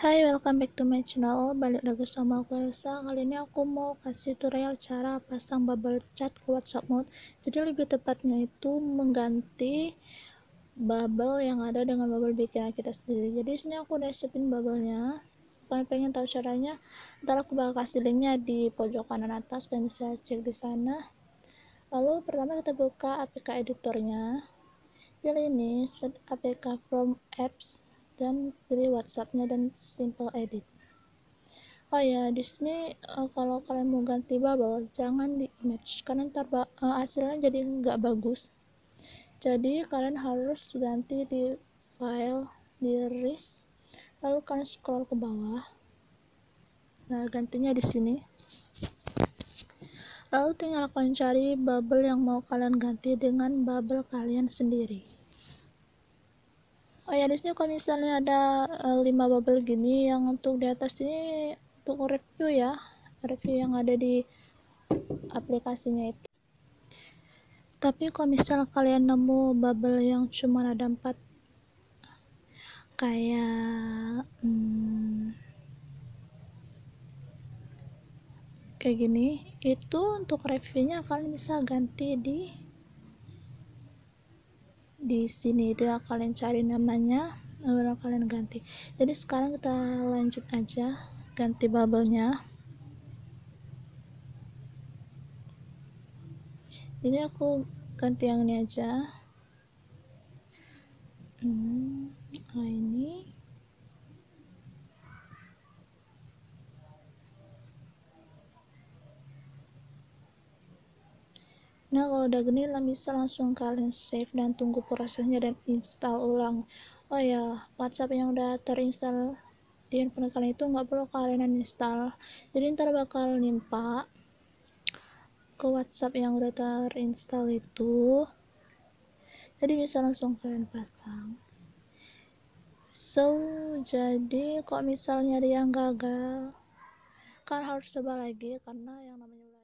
Hai, welcome back to my channel. Balik lagi sama aku Elsa. Kali ini aku mau kasih tutorial cara pasang bubble chat ke WhatsApp mode. Jadi lebih tepatnya itu mengganti bubble yang ada dengan bubble bikin kita sendiri. Jadi sini aku udah siapin bubble-nya. Kalau pengen tahu caranya, ntar aku bakal kasih linknya di pojok kanan atas kalian bisa cek di sana. Lalu pertama kita buka APK editornya. Pilih ini set APK from apps dan pilih WhatsAppnya dan simple edit oh ya di sini uh, kalau kalian mau ganti bubble jangan di image karena ntar uh, hasilnya jadi nggak bagus jadi kalian harus ganti di file di ris lalu kalian scroll ke bawah nah gantinya di sini lalu tinggal kalian cari bubble yang mau kalian ganti dengan bubble kalian sendiri kayak di sini kalau misalnya ada eh, lima bubble gini yang untuk di atas ini untuk review ya review yang ada di aplikasinya itu tapi kalau misal kalian nemu bubble yang cuma ada empat kayak hmm, kayak gini itu untuk reviewnya kalian bisa ganti di di sini itu tidak kalian cari namanya baru kalian ganti jadi sekarang kita lanjut aja ganti bubble-nya jadi aku ganti yang ini aja hmm, Nah, kalau udah gini lah bisa langsung kalian save dan tunggu prosesnya dan install ulang. Oh ya, WhatsApp yang udah terinstall di handphone kalian itu nggak perlu kalian uninstall. Jadi ntar bakal nimpa ke WhatsApp yang udah terinstall itu. Jadi bisa langsung kalian pasang. So, jadi kok misalnya dia gagal, kan harus coba lagi karena yang namanya